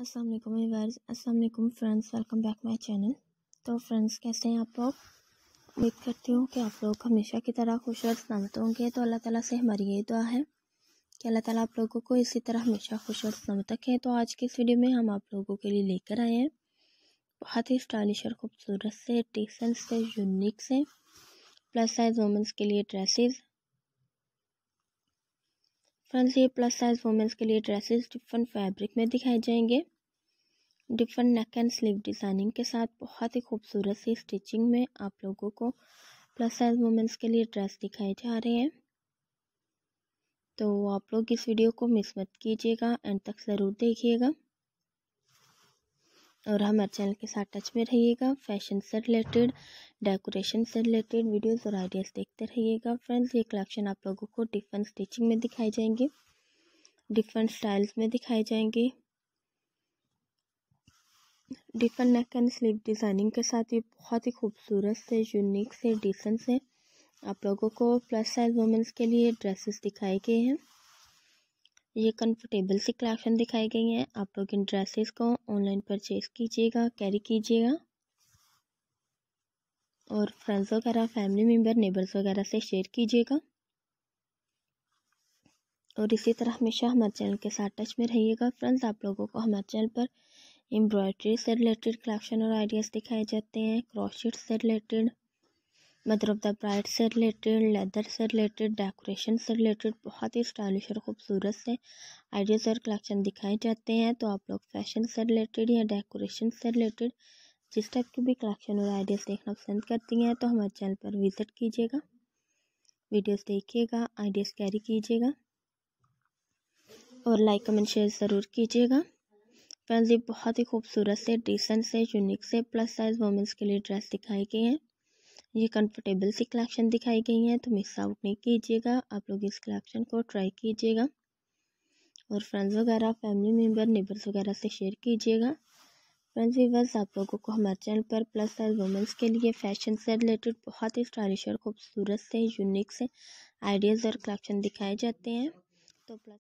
Aslam Aslam viewers friends welcome back my channel तो friends कैसे हैं आप लोग उम्मीद करती हूँ कि आप लोग हमेशा की तरह खुश और सलामत होंगे तो अल्लाह ताला से हमारी ये दुआ है कि अल्लाह ताला आप लोगों को इसी तरह हमेशा खुश और सलामत रखें तो आज की इस वीडियो में हम आप लोगों के लिए लेकर आए हैं बहुत ही स्टाइलिश और खूबसूरत से डिसेंट से यूनिक से प्लस साइज़ वमेंस के लिए ड्रेसेस फ्रेंड्स ये प्लस साइज़ वुमेंस के लिए ड्रेसेस डिफरेंट फैब्रिक में दिखाए जाएंगे different neck and sleeve designing के साथ बहुत ही खूबसूरत सी स्टिचिंग में आप लोगों को प्लस साइज़ वुमेंस के लिए ड्रेस दिखाए जा रहे हैं तो आप लोग इस वीडियो को मिस मत कीजिएगा एंड तक ज़रूर देखिएगा और हमारे चैनल के साथ टच में रहिएगा फैशन से रिलेटेड डेकोरेशन से रिलेटेड वीडियोस और आइडियाज़ देखते रहिएगा फ्रेंड्स ये कलेक्शन आप लोगों को डिफरेंट स्टिचिंग में दिखाई जाएंगी डिफरेंट स्टाइल्स में दिखाई जाएंगी different neck and sleeve designing के साथ ये बहुत ही खूबसूरत से यूनिक से डिसेंट से आप लोगों को प्लस साइज वुमेंस के लिए ड्रेसेस दिखाए गए हैं ये कंफर्टेबल सी कलेक्शन दिखाई गई है आप लोग इन ड्रेसेस को ऑनलाइन परचेज़ कीजिएगा कैरी कीजिएगा और फ्रेंड्स वगैरह फैमिली मेम्बर नेबर्स वगैरह से शेयर कीजिएगा और इसी तरह हमेशा हमारे चैनल के साथ टच में रहिएगा फ्रेंड्स आप लोगों को हमारे चैनल पर एम्ब्रॉयड्री से रिलेटेड कलेक्शन और आइडियाज़ दिखाए जाते हैं क्रॉशिट से related mother of the bride से रिलेटेड लेदर से रिलेटेड डेकोरेशन से रिलेटेड बहुत ही स्टाइलिश और ख़ूबसूरत से आइडियाज़ और कलेक्शन दिखाए जाते हैं तो आप लोग फैशन से रिलेटेड या डेकोरेशन से रिलेटेड जिस टाइप की भी कलेक्शन और आइडियाज़ देखना पसंद करती हैं तो हमारे चैनल पर विज़िट कीजिएगा वीडियोस देखिएगा आइडियाज़ कैरी कीजिएगा और लाइक कमेंट शेयर ज़रूर कीजिएगा फ्रेंड्स ये बहुत ही खूबसूरत से डिसेंट से यूनिक से प्लस साइज़ वमेंस के लिए ड्रेस दिखाई गई हैं ये कंफर्टेबल सी कलेक्शन दिखाई गई हैं तो मिस आउट नहीं कीजिएगा आप लोग इस कलेक्शन को ट्राई कीजिएगा और फ्रेंड्स वगैरह फैमिली मेम्बर नेबर्स वगैरह से शेयर कीजिएगा फ्रेंड्स वीवर्स आप लोगों को हमारे चैनल पर प्लस साइज वुमेंस के लिए फैशन से रिलेटेड बहुत ही स्टाइलिश और खूबसूरत से यूनिक से आइडियाज़ और कलेक्शन दिखाए जाते हैं तो प्लस